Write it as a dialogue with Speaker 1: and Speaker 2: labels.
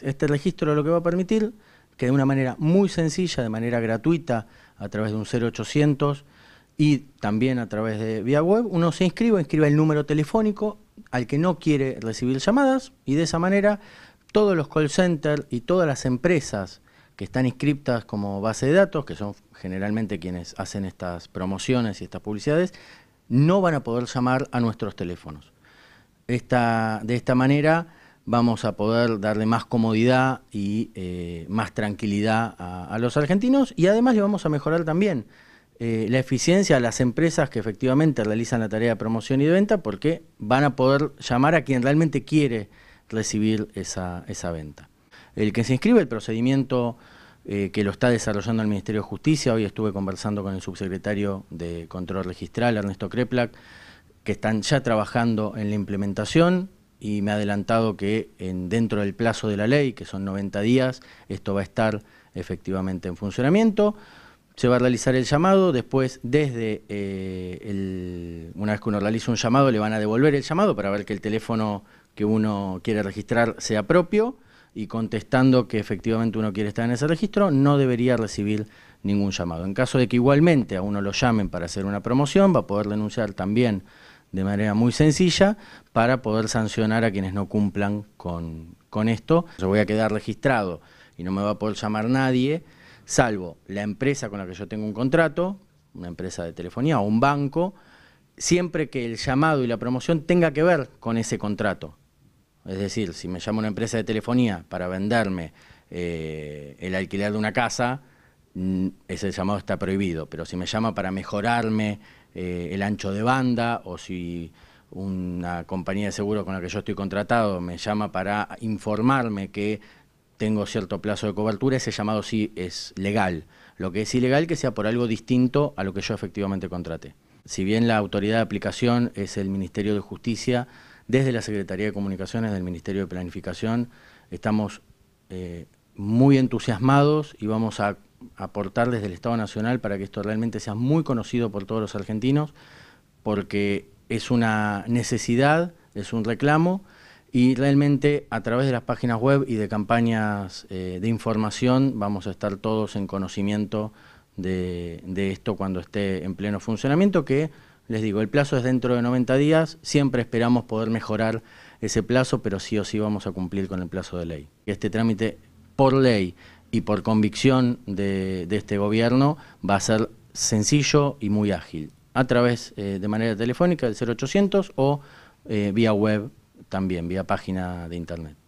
Speaker 1: Este registro lo que va a permitir que de una manera muy sencilla, de manera gratuita, a través de un 0800 y también a través de vía web, uno se inscriba, inscriba el número telefónico al que no quiere recibir llamadas y de esa manera todos los call centers y todas las empresas que están inscriptas como base de datos, que son generalmente quienes hacen estas promociones y estas publicidades, no van a poder llamar a nuestros teléfonos. de esta manera vamos a poder darle más comodidad y eh, más tranquilidad a, los argentinos y además le vamos a mejorar también eh, la eficiencia a las empresas que efectivamente realizan la tarea de promoción y de venta porque van a poder llamar a quien realmente quiere recibir esa, esa venta. El que se inscribe, el procedimiento eh, que lo está desarrollando el Ministerio de Justicia, hoy estuve conversando con el subsecretario de Control Registral, Ernesto Kreplak, que están ya trabajando en la implementación, y me ha adelantado que dentro del plazo de la ley, que son 90 días, esto va a estar efectivamente en funcionamiento. Se va a realizar el llamado, después desde, eh, el, una vez que uno realiza un llamado, le van a devolver el llamado para ver que el teléfono que uno quiere registrar sea propio y contestando que efectivamente uno quiere estar en ese registro, no debería recibir ningún llamado. En caso de que igualmente a uno lo llamen para hacer una promoción, va a poder denunciar también de manera muy sencilla para poder sancionar a quienes no cumplan con, esto. Yo voy a quedar registrado y no me va a poder llamar nadie, salvo la empresa con la que yo tengo un contrato, una empresa de telefonía o un banco, siempre que el llamado y la promoción tenga que ver con ese contrato. Es decir, si me llama una empresa de telefonía para venderme eh, el alquiler de una casa, Mm, ese llamado está prohibido, pero si me llama para mejorarme eh, el ancho de banda o si una compañía de seguro con la que yo estoy contratado me llama para informarme que tengo cierto plazo de cobertura, ese llamado sí es legal. Lo que es ilegal que sea por algo distinto a lo que yo efectivamente contraté. Si bien la autoridad de aplicación es el Ministerio de Justicia, desde la Secretaría de Comunicaciones del Ministerio de Planificación estamos eh, muy entusiasmados y vamos a aportar desde el Estado Nacional para que esto realmente sea muy conocido por todos los argentinos, porque es una necesidad, es un reclamo, y realmente a través de las páginas web y de campañas eh, de información vamos a estar todos en conocimiento de, de esto cuando esté en pleno funcionamiento, que les digo, el plazo es dentro de 90 días, siempre esperamos poder mejorar ese plazo, pero sí o sí vamos a cumplir con el plazo de ley. Este trámite por ley y por convicción de, este gobierno va a ser sencillo y muy ágil, a través eh, de manera telefónica del 0800 o eh, vía web también, vía página de internet.